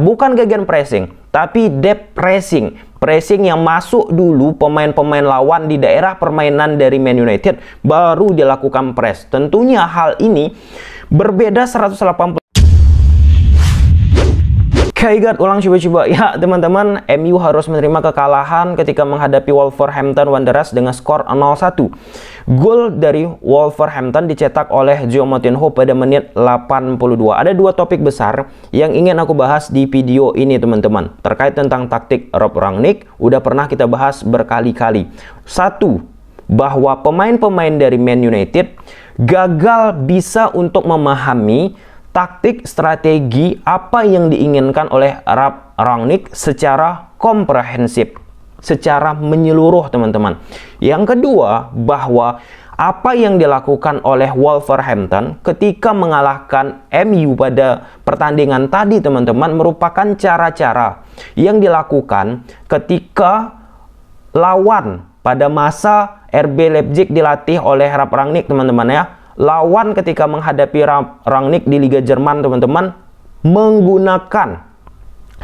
Bukan gegen pressing, tapi depth pressing. Pressing yang masuk dulu pemain-pemain lawan di daerah permainan dari Man United baru dilakukan press. Tentunya hal ini berbeda 180 Kaigat ulang coba-coba ya teman-teman MU harus menerima kekalahan ketika menghadapi Wolverhampton Wanderers dengan skor 0-1 Gol dari Wolverhampton dicetak oleh Joe Moutinho pada menit 82. Ada dua topik besar yang ingin aku bahas di video ini teman-teman. Terkait tentang taktik Rob Rangnick, udah pernah kita bahas berkali-kali. Satu, bahwa pemain-pemain dari Man United gagal bisa untuk memahami taktik strategi apa yang diinginkan oleh Rob Rangnick secara komprehensif secara menyeluruh teman-teman. Yang kedua bahwa apa yang dilakukan oleh Wolverhampton ketika mengalahkan MU pada pertandingan tadi teman-teman merupakan cara-cara yang dilakukan ketika lawan pada masa RB Leipzig dilatih oleh Rap Rangnick teman-teman ya. Lawan ketika menghadapi Rangnick di Liga Jerman teman-teman menggunakan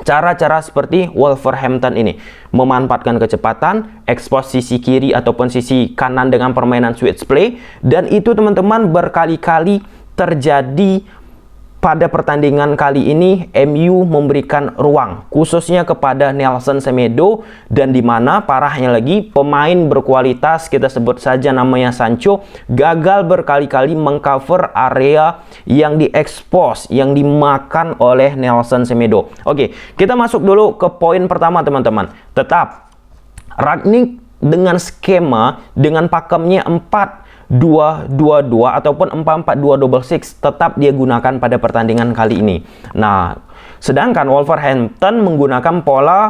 cara-cara seperti Wolverhampton ini memanfaatkan kecepatan, ekspos sisi kiri ataupun sisi kanan dengan permainan switch play dan itu teman-teman berkali-kali terjadi pada pertandingan kali ini MU memberikan ruang khususnya kepada Nelson Semedo dan di mana parahnya lagi pemain berkualitas kita sebut saja namanya Sancho gagal berkali-kali mengcover area yang diekspos yang dimakan oleh Nelson Semedo. Oke, kita masuk dulu ke poin pertama teman-teman. Tetap Ragnik dengan skema dengan pakemnya 4 222 ataupun 442 double six tetap dia gunakan pada pertandingan kali ini. Nah, sedangkan Wolverhampton menggunakan pola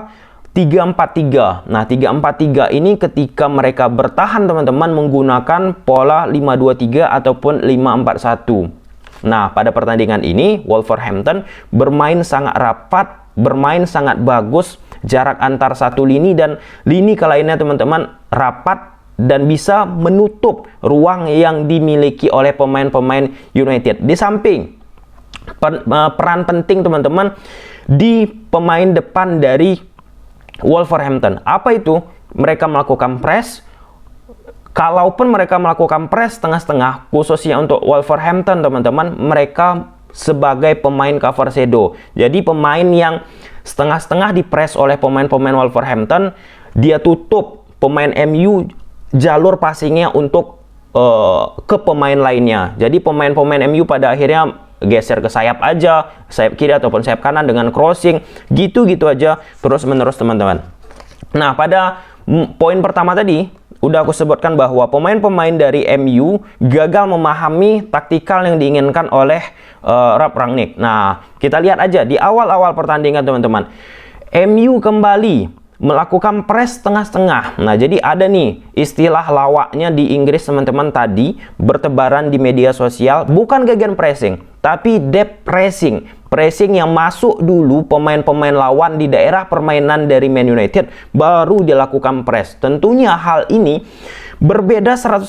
343. Nah, 343 ini ketika mereka bertahan teman-teman menggunakan pola 523 ataupun 541. Nah, pada pertandingan ini Wolverhampton bermain sangat rapat, bermain sangat bagus, jarak antar satu lini dan lini kelainnya teman-teman rapat dan bisa menutup ruang yang dimiliki oleh pemain-pemain United. Di samping per, eh, peran penting teman-teman di pemain depan dari Wolverhampton. Apa itu? Mereka melakukan press. Kalaupun mereka melakukan press setengah-setengah, khususnya untuk Wolverhampton teman-teman, mereka sebagai pemain cover shadow. Jadi pemain yang setengah-setengah di oleh pemain-pemain Wolverhampton, dia tutup pemain MU jalur passingnya untuk uh, ke pemain lainnya. Jadi pemain-pemain MU pada akhirnya geser ke sayap aja, sayap kiri ataupun sayap kanan dengan crossing, gitu-gitu aja terus-menerus teman-teman. Nah, pada mm, poin pertama tadi udah aku sebutkan bahwa pemain-pemain dari MU gagal memahami taktikal yang diinginkan oleh uh, eh, Rap Rangnick. Nah, kita lihat aja di awal-awal pertandingan teman-teman. MU kembali melakukan press tengah-tengah. Nah, jadi ada nih istilah lawaknya di Inggris teman-teman tadi bertebaran di media sosial bukan gegen pressing, tapi dep pressing. Pressing yang masuk dulu pemain-pemain lawan di daerah permainan dari Man United baru dilakukan press. Tentunya hal ini berbeda 180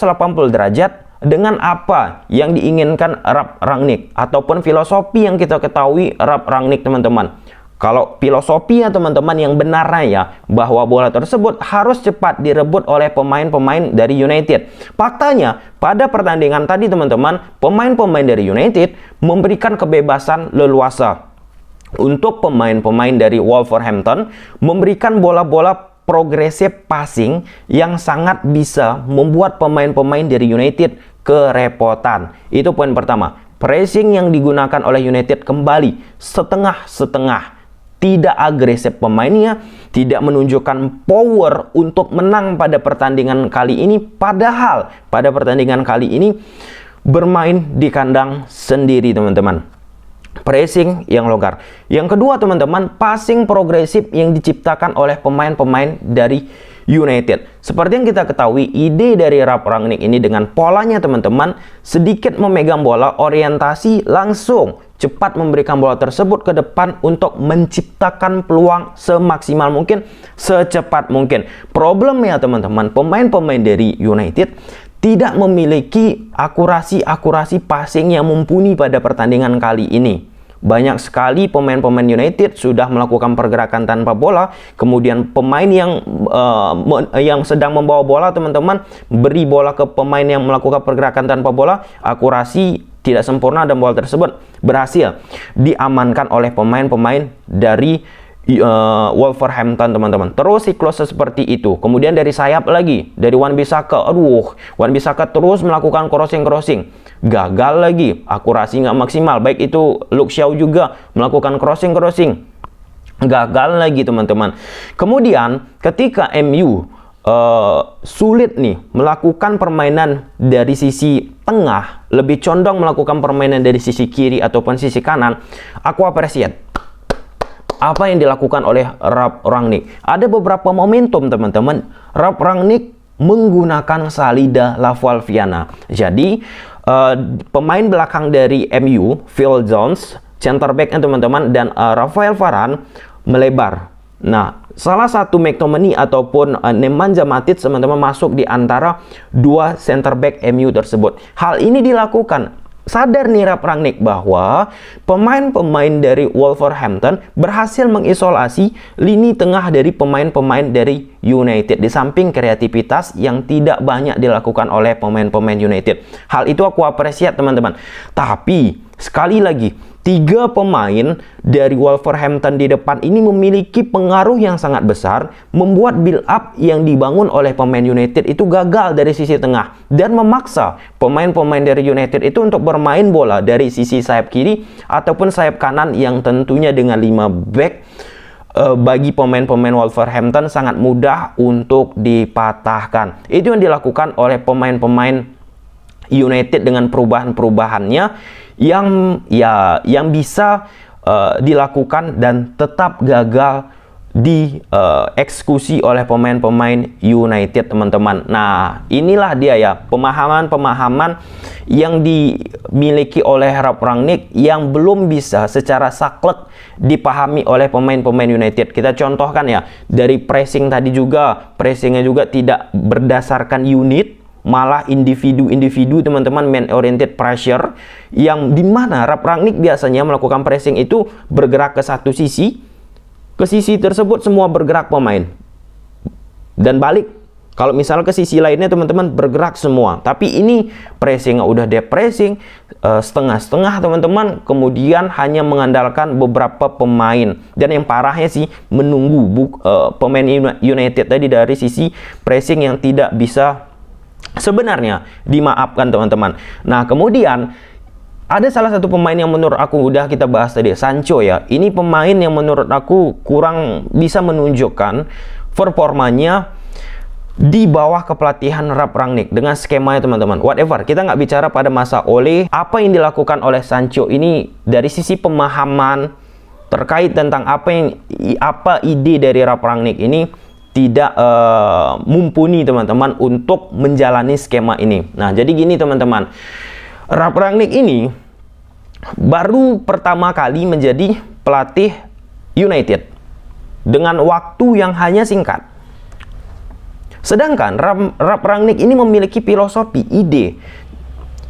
derajat dengan apa yang diinginkan Rap Rangnick ataupun filosofi yang kita ketahui Rap Rangnick teman-teman. Kalau filosofinya teman-teman yang benar ya bahwa bola tersebut harus cepat direbut oleh pemain-pemain dari United. Faktanya pada pertandingan tadi teman-teman pemain-pemain dari United memberikan kebebasan leluasa untuk pemain-pemain dari Wolverhampton memberikan bola-bola progresif passing yang sangat bisa membuat pemain-pemain dari United kerepotan. Itu poin pertama. Pressing yang digunakan oleh United kembali setengah-setengah tidak agresif pemainnya, tidak menunjukkan power untuk menang pada pertandingan kali ini. Padahal pada pertandingan kali ini bermain di kandang sendiri teman-teman. Pressing yang longgar. Yang kedua teman-teman, passing progresif yang diciptakan oleh pemain-pemain dari United. Seperti yang kita ketahui, ide dari Rap Rangnick ini dengan polanya teman-teman, sedikit memegang bola, orientasi langsung, cepat memberikan bola tersebut ke depan untuk menciptakan peluang semaksimal mungkin, secepat mungkin. Problemnya teman-teman, pemain-pemain dari United tidak memiliki akurasi-akurasi passing yang mumpuni pada pertandingan kali ini. Banyak sekali pemain-pemain United sudah melakukan pergerakan tanpa bola, kemudian pemain yang uh, yang sedang membawa bola teman-teman beri bola ke pemain yang melakukan pergerakan tanpa bola, akurasi tidak sempurna dan bola tersebut berhasil diamankan oleh pemain-pemain dari uh, Wolverhampton teman-teman. Terus siklusnya seperti itu. Kemudian dari sayap lagi, dari Wan Bisaka, aduh, Wan Bisaka terus melakukan crossing-crossing. Gagal lagi, akurasi nggak maksimal. Baik itu Luke Shaw juga melakukan crossing-crossing. Gagal lagi teman-teman. Kemudian ketika MU Uh, eh, sulit nih melakukan permainan dari sisi tengah, lebih condong melakukan permainan dari sisi kiri ataupun sisi kanan, aku apresiat apa yang dilakukan oleh Rab Rangnick. Ada beberapa momentum teman-teman. Rab Rangnick menggunakan Salida Lavalviana. Jadi uh, pemain belakang dari MU, Phil Jones, center back teman-teman dan uh, Rafael Varane melebar. Nah, salah satu McTominay ataupun uh, Nemanja Matic teman-teman masuk di antara dua center back MU tersebut. Hal ini dilakukan sadar nih Rap Rangnick bahwa pemain-pemain dari Wolverhampton berhasil mengisolasi lini tengah dari pemain-pemain dari United di samping kreativitas yang tidak banyak dilakukan oleh pemain-pemain United. Hal itu aku apresiat teman-teman. Tapi sekali lagi tiga pemain dari Wolverhampton di depan ini memiliki pengaruh yang sangat besar membuat build up yang dibangun oleh pemain United itu gagal dari sisi tengah dan memaksa pemain-pemain dari United itu untuk bermain bola dari sisi sayap kiri ataupun sayap kanan yang tentunya dengan lima back eh, bagi pemain-pemain Wolverhampton sangat mudah untuk dipatahkan. Itu yang dilakukan oleh pemain-pemain United dengan perubahan-perubahannya yang ya yang bisa uh, dilakukan dan tetap gagal dieksekusi eh, uh, oleh pemain-pemain United teman-teman. Nah inilah dia ya pemahaman-pemahaman yang dimiliki oleh Rob Rangnick yang belum bisa secara saklek dipahami oleh pemain-pemain United. Kita contohkan ya dari pressing tadi juga pressingnya juga tidak berdasarkan unit malah individu-individu teman-teman man oriented pressure yang dimana Rap Rangnick biasanya melakukan pressing itu bergerak ke satu sisi ke sisi tersebut semua bergerak pemain dan balik kalau misal ke sisi lainnya teman-teman bergerak semua tapi ini pressing udah depressing eh, setengah-setengah teman-teman kemudian hanya mengandalkan beberapa pemain dan yang parahnya sih menunggu eh, pemain United tadi dari sisi pressing yang tidak bisa sebenarnya dimaafkan teman-teman. Nah, kemudian ada salah satu pemain yang menurut aku udah kita bahas tadi, Sancho ya. Ini pemain yang menurut aku kurang bisa menunjukkan performanya di bawah kepelatihan Rap Rangnick dengan skemanya teman-teman. Whatever, kita nggak bicara pada masa oleh apa yang dilakukan oleh Sancho ini dari sisi pemahaman terkait tentang apa yang apa ide dari Rap Rangnick ini tidak uh, mumpuni teman-teman untuk menjalani skema ini. Nah, jadi gini teman-teman. Rangnick ini baru pertama kali menjadi pelatih United dengan waktu yang hanya singkat. Sedangkan Rap Rangnick ini memiliki filosofi, ide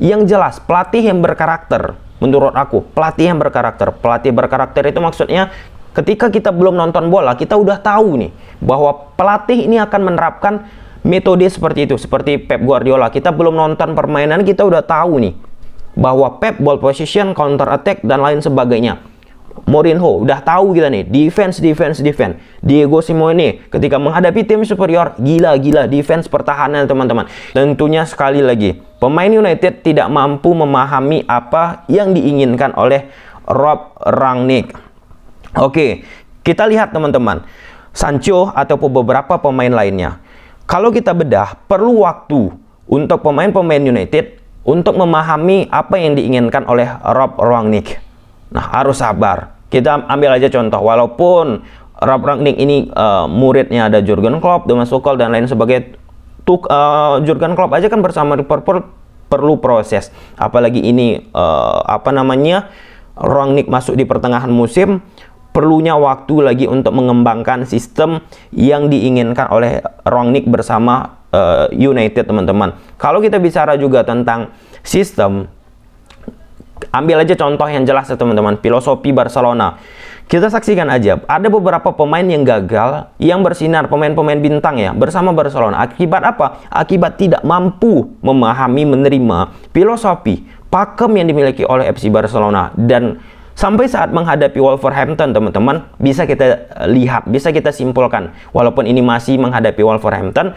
yang jelas, pelatih yang berkarakter menurut aku pelatih yang berkarakter pelatih berkarakter itu maksudnya Ketika kita belum nonton bola, kita udah tahu nih bahwa pelatih ini akan menerapkan metode seperti itu, seperti Pep Guardiola. Kita belum nonton permainan, kita udah tahu nih bahwa Pep ball position, counter attack dan lain sebagainya. Mourinho udah tahu kita nih defense defense defense Diego Simeone ketika menghadapi tim superior gila-gila defense pertahanan teman-teman tentunya sekali lagi pemain United tidak mampu memahami apa yang diinginkan oleh Rob Rangnick Oke, kita lihat teman-teman. Sancho ataupun beberapa pemain lainnya. Kalau kita bedah, perlu waktu untuk pemain-pemain United untuk memahami apa yang diinginkan oleh Rob Rangnick. Nah, harus sabar. Kita ambil aja contoh, walaupun Rob Rangnick ini uh, muridnya ada Jurgen Klopp, Thomas Sokol, dan lain sebagainya. Tuk, uh, eh, Jurgen Klopp aja kan bersama Liverpool perlu proses. Apalagi ini uh, apa namanya? Rangnick masuk di pertengahan musim, perlunya waktu lagi untuk mengembangkan sistem yang diinginkan oleh Rongnick bersama uh, United teman-teman. Kalau kita bicara juga tentang sistem, ambil aja contoh yang jelas ya teman-teman, filosofi Barcelona. Kita saksikan aja, ada beberapa pemain yang gagal, yang bersinar, pemain-pemain bintang ya, bersama Barcelona. Akibat apa? Akibat tidak mampu memahami, menerima filosofi, pakem yang dimiliki oleh FC Barcelona. Dan Sampai saat menghadapi Wolverhampton, teman-teman, bisa kita eh, lihat, bisa kita simpulkan. Walaupun ini masih menghadapi Wolverhampton,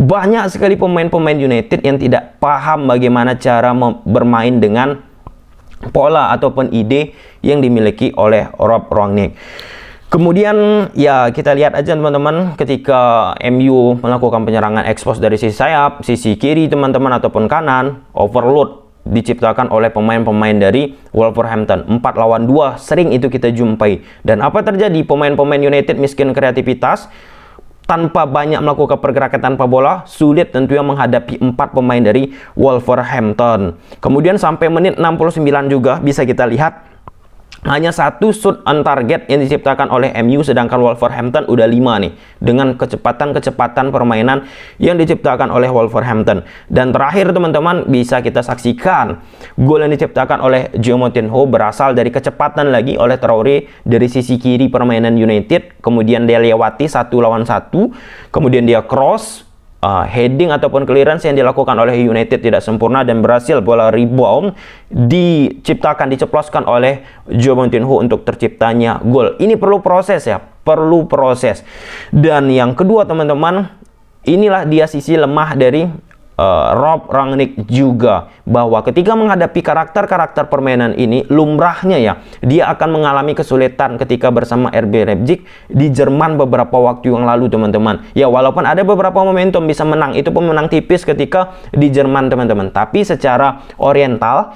banyak sekali pemain-pemain United yang tidak paham bagaimana cara bermain dengan pola ataupun ide yang dimiliki oleh Rob Rangnick. Kemudian ya kita lihat aja teman-teman ketika MU melakukan penyerangan ekspos dari sisi sayap, sisi kiri teman-teman ataupun kanan, overload diciptakan oleh pemain-pemain dari Wolverhampton. 4 lawan 2 sering itu kita jumpai. Dan apa terjadi? Pemain-pemain United miskin kreativitas tanpa banyak melakukan pergerakan tanpa bola, sulit tentunya menghadapi empat pemain dari Wolverhampton. Kemudian sampai menit 69 juga bisa kita lihat hanya satu shoot on target yang diciptakan oleh MU sedangkan Wolverhampton udah lima nih dengan kecepatan-kecepatan permainan yang diciptakan oleh Wolverhampton dan terakhir teman-teman bisa kita saksikan gol yang diciptakan oleh Ho berasal dari kecepatan lagi oleh Traore dari sisi kiri permainan United kemudian dia lewati satu lawan satu kemudian dia cross uh, heading ataupun clearance yang dilakukan oleh United tidak sempurna dan berhasil bola rebound diciptakan diceploskan oleh Joe Montinho untuk terciptanya gol. Ini perlu proses ya, perlu proses. Dan yang kedua teman-teman, inilah dia sisi lemah dari uh, Rob Rangnick juga bahwa ketika menghadapi karakter-karakter permainan ini lumrahnya ya dia akan mengalami kesulitan ketika bersama RB Leipzig di Jerman beberapa waktu yang lalu teman-teman ya walaupun ada beberapa momentum bisa menang itu pemenang tipis ketika di Jerman teman-teman tapi secara oriental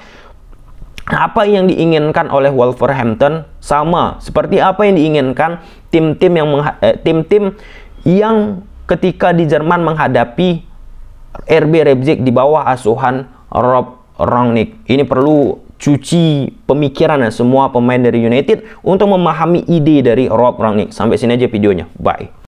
apa yang diinginkan oleh Wolverhampton sama seperti apa yang diinginkan tim-tim yang eh, tim-tim yang ketika di Jerman menghadapi RB Leipzig di bawah asuhan Rob Rangnick. Ini perlu cuci pemikiran semua pemain dari United untuk memahami ide dari Rob Rangnick. Sampai sini aja videonya. Bye.